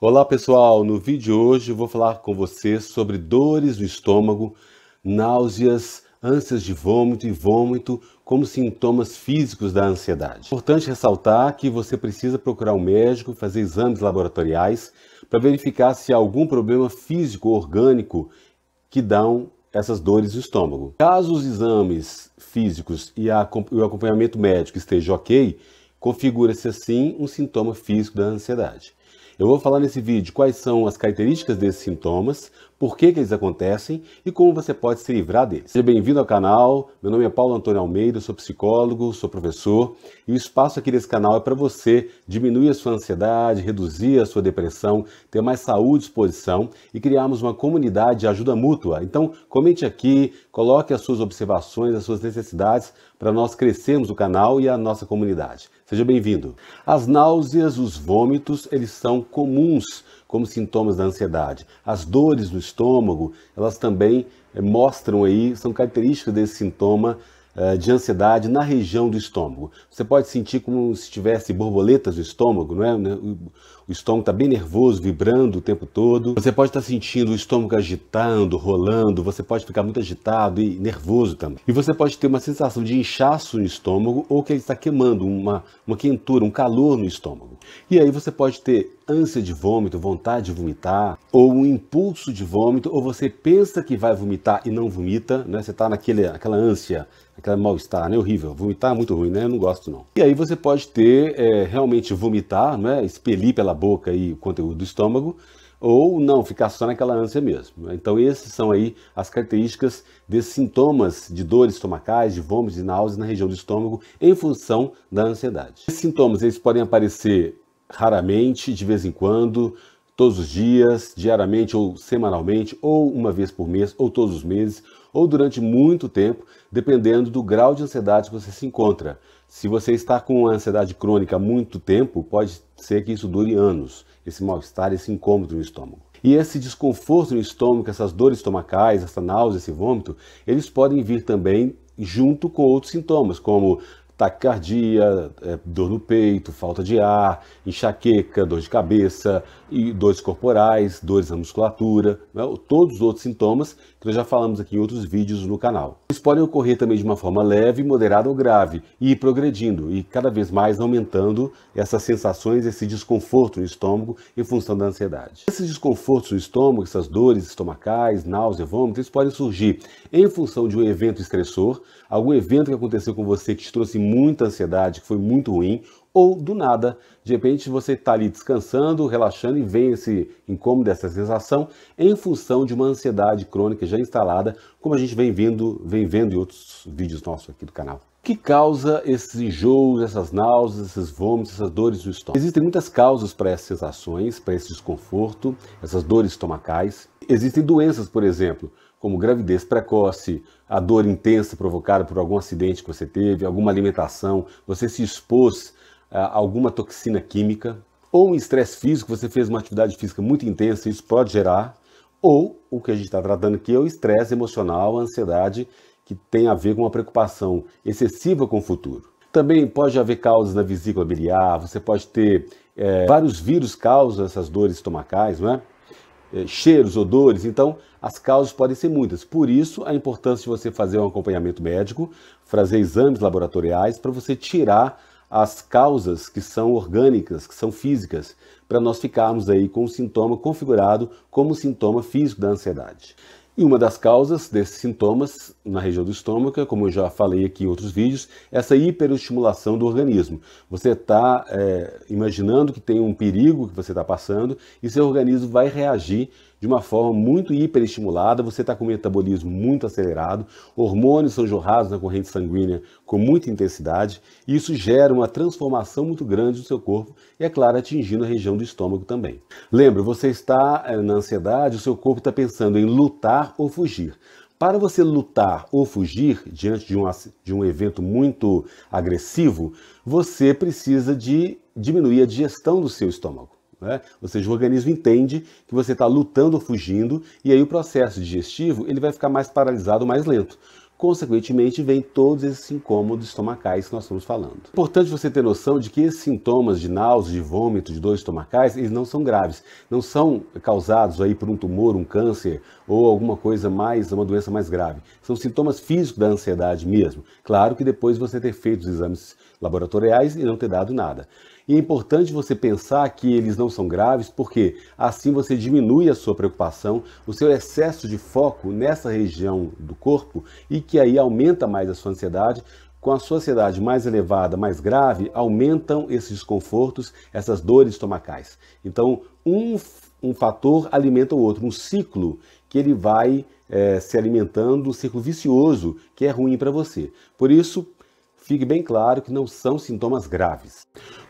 Olá pessoal, no vídeo de hoje vou falar com vocês sobre dores do estômago, náuseas, ânsias de vômito e vômito como sintomas físicos da ansiedade. Importante ressaltar que você precisa procurar um médico, fazer exames laboratoriais para verificar se há algum problema físico orgânico que dão essas dores do estômago. Caso os exames físicos e o acompanhamento médico estejam ok, configura-se assim um sintoma físico da ansiedade. Eu vou falar nesse vídeo quais são as características desses sintomas, por que, que eles acontecem e como você pode se livrar deles. Seja bem-vindo ao canal, meu nome é Paulo Antônio Almeida, sou psicólogo, sou professor e o espaço aqui desse canal é para você diminuir a sua ansiedade, reduzir a sua depressão, ter mais saúde e disposição e criarmos uma comunidade de ajuda mútua. Então, comente aqui, coloque as suas observações, as suas necessidades para nós crescermos o canal e a nossa comunidade. Seja bem-vindo. As náuseas, os vômitos, eles são comuns como sintomas da ansiedade. As dores no estômago, elas também eh, mostram aí, são características desse sintoma eh, de ansiedade na região do estômago. Você pode sentir como se tivesse borboletas no estômago, não é? Né? O estômago está bem nervoso, vibrando o tempo todo. Você pode estar tá sentindo o estômago agitando, rolando, você pode ficar muito agitado e nervoso também. E você pode ter uma sensação de inchaço no estômago ou que ele está queimando, uma, uma quentura, um calor no estômago. E aí você pode ter ânsia de vômito, vontade de vomitar, ou um impulso de vômito, ou você pensa que vai vomitar e não vomita, né? Você está naquela ânsia aquele mal-estar, né? Horrível. Vomitar é muito ruim, né? Eu não gosto, não. E aí você pode ter é, realmente vomitar, né? Expelir pela boca aí o conteúdo do estômago, ou não, ficar só naquela ânsia mesmo. Então, essas são aí as características desses sintomas de dores estomacais, de vômitos e náuseas na região do estômago em função da ansiedade. Esses sintomas eles podem aparecer raramente, de vez em quando, todos os dias, diariamente ou semanalmente, ou uma vez por mês, ou todos os meses, ou durante muito tempo, dependendo do grau de ansiedade que você se encontra. Se você está com ansiedade crônica há muito tempo, pode ser que isso dure anos, esse mal-estar, esse incômodo no estômago. E esse desconforto no estômago, essas dores estomacais, essa náusea, esse vômito, eles podem vir também junto com outros sintomas, como taquicardia, eh, dor no peito, falta de ar, enxaqueca, dor de cabeça, e dores corporais, dores na musculatura, né? todos os outros sintomas que nós já falamos aqui em outros vídeos no canal. Eles podem ocorrer também de uma forma leve, moderada ou grave e ir progredindo e cada vez mais aumentando essas sensações, esse desconforto no estômago em função da ansiedade. Esses desconfortos no estômago, essas dores estomacais, náusea, vômito, eles podem surgir em função de um evento estressor, algum evento que aconteceu com você que te trouxe muita ansiedade, que foi muito ruim, ou do nada. De repente você está ali descansando, relaxando e vem esse incômodo, essa sensação, em função de uma ansiedade crônica já instalada, como a gente vem vendo, vem vendo em outros vídeos nossos aqui do canal. O que causa esses enjoos, essas náuseas, esses vômitos, essas dores no estômago? Existem muitas causas para essas sensações, para esse desconforto, essas dores estomacais. Existem doenças, por exemplo, como gravidez precoce, a dor intensa provocada por algum acidente que você teve, alguma alimentação, você se expôs ah, alguma toxina química, ou um estresse físico, você fez uma atividade física muito intensa, isso pode gerar, ou o que a gente está tratando aqui é o estresse emocional, a ansiedade, que tem a ver com uma preocupação excessiva com o futuro. Também pode haver causas na vesícula biliar, você pode ter é, vários vírus causam essas dores estomacais, não é? é? cheiros, odores, então as causas podem ser muitas. Por isso, a importância de você fazer um acompanhamento médico, fazer exames laboratoriais para você tirar as causas que são orgânicas, que são físicas, para nós ficarmos aí com o sintoma configurado como sintoma físico da ansiedade. E uma das causas desses sintomas na região do estômago, como eu já falei aqui em outros vídeos, é essa hiperestimulação do organismo. Você está é, eh, imaginando que tem um perigo que você está passando e seu organismo vai reagir de uma forma muito hiperestimulada, você está com o metabolismo muito acelerado, hormônios são jorrados na corrente sanguínea com muita intensidade, e isso gera uma transformação muito grande no seu corpo e, é claro, atingindo a região do estômago também. Lembra, você está eh, na ansiedade, o seu corpo está pensando em lutar ou fugir. Para você lutar ou fugir diante de um, de um evento muito agressivo, você precisa de diminuir a digestão do seu estômago. Né? Ou seja, o organismo entende que você está lutando ou fugindo e aí o processo digestivo ele vai ficar mais paralisado, mais lento. Consequentemente, vem todos esses incômodos estomacais que nós estamos falando. É importante você ter noção de que esses sintomas de náusea, de vômito, de dores estomacais, eles não são graves, não são causados aí por um tumor, um câncer ou alguma coisa mais, uma doença mais grave. São sintomas físicos da ansiedade mesmo. Claro que depois você ter feito os exames laboratoriais e não ter dado nada. E é importante você pensar que eles não são graves, porque assim você diminui a sua preocupação, o seu excesso de foco nessa região do corpo e que aí aumenta mais a sua ansiedade, com a sociedade mais elevada, mais grave, aumentam esses desconfortos, essas dores estomacais. Então, um, um fator alimenta o outro, um ciclo que ele vai é, se alimentando, um ciclo vicioso que é ruim para você. Por isso, fique bem claro que não são sintomas graves.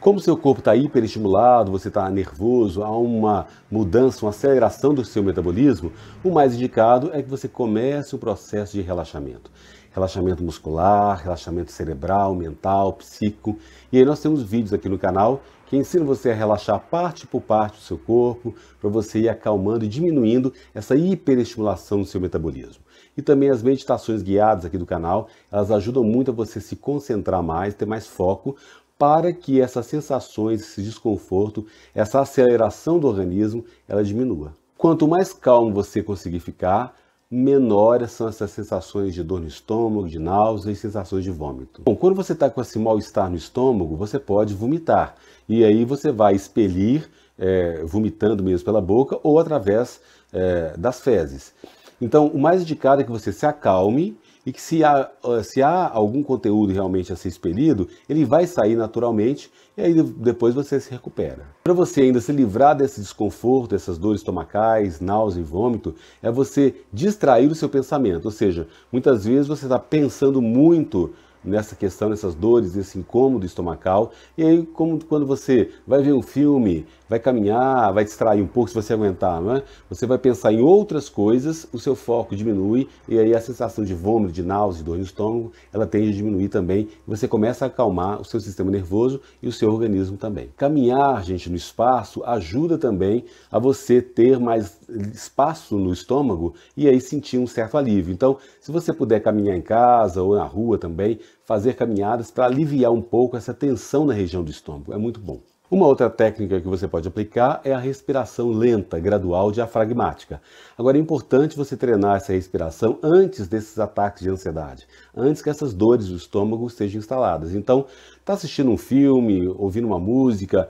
Como seu corpo está hiperestimulado, você está nervoso, há uma mudança, uma aceleração do seu metabolismo, o mais indicado é que você comece o processo de relaxamento. Relaxamento muscular, relaxamento cerebral, mental, psíquico. E aí nós temos vídeos aqui no canal que ensinam você a relaxar parte por parte do seu corpo, para você ir acalmando e diminuindo essa hiperestimulação do seu metabolismo. E também as meditações guiadas aqui do canal, elas ajudam muito a você se concentrar mais, ter mais foco, para que essas sensações, esse desconforto, essa aceleração do organismo, ela diminua. Quanto mais calmo você conseguir ficar, menores são essas sensações de dor no estômago, de náusea e sensações de vômito. Bom, quando você está com esse mal-estar no estômago, você pode vomitar. E aí você vai expelir, é, vomitando mesmo pela boca ou através é, das fezes. Então, o mais indicado é que você se acalme e que se há, se há algum conteúdo realmente a ser expelido, ele vai sair naturalmente e aí depois você se recupera. Para você ainda se livrar desse desconforto, dessas dores estomacais, náusea e vômito, é você distrair o seu pensamento, ou seja, muitas vezes você está pensando muito nessa questão, nessas dores, nesse incômodo estomacal. E aí, como quando você vai ver um filme, vai caminhar, vai distrair um pouco se você aguentar, né? Você vai pensar em outras coisas, o seu foco diminui e aí a sensação de vômito, de náusea, de dor no estômago, ela tende a diminuir também. Você começa a acalmar o seu sistema nervoso e o seu organismo também. Caminhar, gente, no espaço ajuda também a você ter mais espaço no estômago e aí sentir um certo alívio. Então, se você puder caminhar em casa ou na rua também, fazer caminhadas para aliviar um pouco essa tensão na região do estômago. É muito bom. Uma outra técnica que você pode aplicar é a respiração lenta, gradual, diafragmática. Agora é importante você treinar essa respiração antes desses ataques de ansiedade, antes que essas dores do estômago estejam instaladas. Então, está assistindo um filme, ouvindo uma música,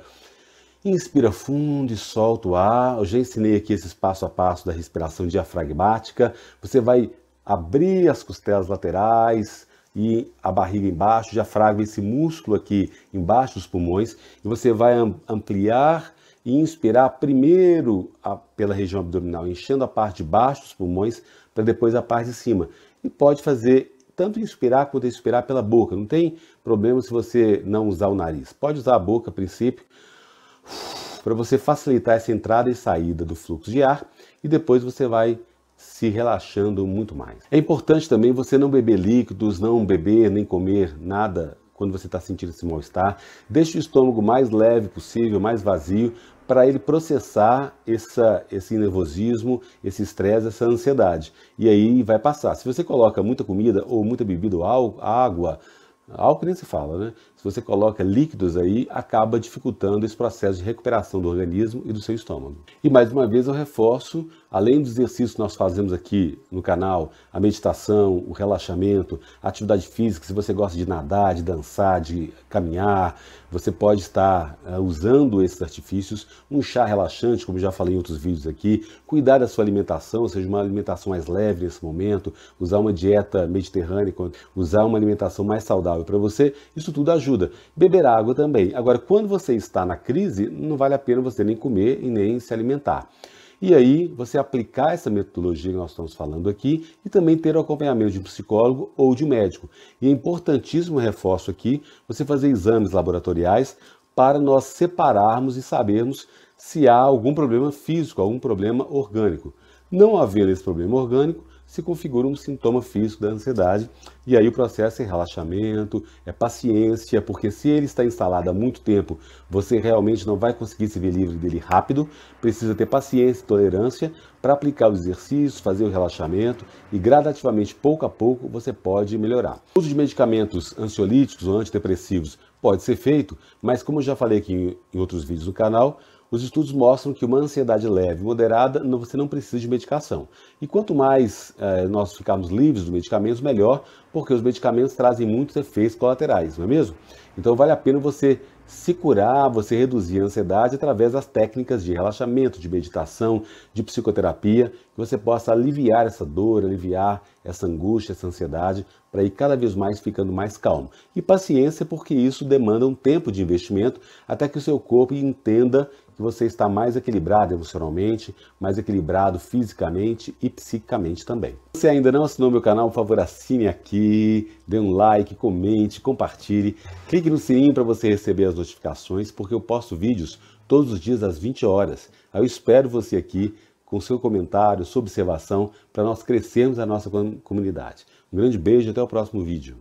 Inspira fundo e solta o ar. Eu já ensinei aqui esse passo a passo da respiração diafragmática. Você vai abrir as costelas laterais, e a barriga embaixo, já diafragma, esse músculo aqui embaixo dos pulmões, e você vai ampliar e inspirar primeiro a, pela região abdominal, enchendo a parte de baixo dos pulmões, para depois a parte de cima. E pode fazer tanto inspirar quanto expirar pela boca, não tem problema se você não usar o nariz. Pode usar a boca a princípio, para você facilitar essa entrada e saída do fluxo de ar, e depois você vai se relaxando muito mais. É importante também você não beber líquidos, não beber nem comer nada quando você está sentindo esse mal-estar. Deixe o estômago mais leve possível, mais vazio, para ele processar essa, esse nervosismo, esse estresse, essa ansiedade. E aí vai passar. Se você coloca muita comida ou muita bebida ou água, álcool nem se fala, né? se você coloca líquidos aí, acaba dificultando esse processo de recuperação do organismo e do seu estômago. E mais uma vez eu reforço, além dos exercícios que nós fazemos aqui no canal, a meditação, o relaxamento, a atividade física, se você gosta de nadar, de dançar, de caminhar, você pode estar uh, usando esses artifícios, um chá relaxante, como já falei em outros vídeos aqui, cuidar da sua alimentação, ou seja, uma alimentação mais leve nesse momento, usar uma dieta mediterrânea, usar uma alimentação mais saudável para você, isso tudo ajuda ajuda. Beber água também. Agora, quando você está na crise, não vale a pena você nem comer e nem se alimentar. E aí, você aplicar essa metodologia que nós estamos falando aqui e também ter o acompanhamento de um psicólogo ou de um médico. E é importantíssimo, reforço aqui, você fazer exames laboratoriais para nós separarmos e sabermos se há algum problema físico, algum problema orgânico. Não havendo esse problema orgânico, se configura um sintoma físico da ansiedade. E aí o processo é relaxamento, é paciência, porque se ele está instalado há muito tempo, você realmente não vai conseguir se ver livre dele rápido. Precisa ter paciência e tolerância para aplicar os exercícios, fazer o relaxamento e gradativamente, pouco a pouco, você pode melhorar. O uso de medicamentos ansiolíticos ou antidepressivos pode ser feito, mas como eu já falei aqui em outros vídeos do canal, os estudos mostram que uma ansiedade leve, moderada, você não precisa de medicação. E quanto mais eh, nós ficarmos livres dos medicamentos, melhor, porque os medicamentos trazem muitos efeitos colaterais, não é mesmo? Então vale a pena você se curar, você reduzir a ansiedade através das técnicas de relaxamento, de meditação, de psicoterapia, que você possa aliviar essa dor, aliviar essa angústia, essa ansiedade, para ir cada vez mais ficando mais calmo. E paciência, porque isso demanda um tempo de investimento até que o seu corpo entenda que você está mais equilibrado emocionalmente, mais equilibrado fisicamente e psicicamente também. Se ainda não assinou meu canal, por favor, assine aqui, dê um like, comente, compartilhe, clique no sininho para você receber as notificações, porque eu posto vídeos todos os dias às 20 horas. eu espero você aqui com seu comentário, sua observação, para nós crescermos a nossa comunidade. Um grande beijo e até o próximo vídeo.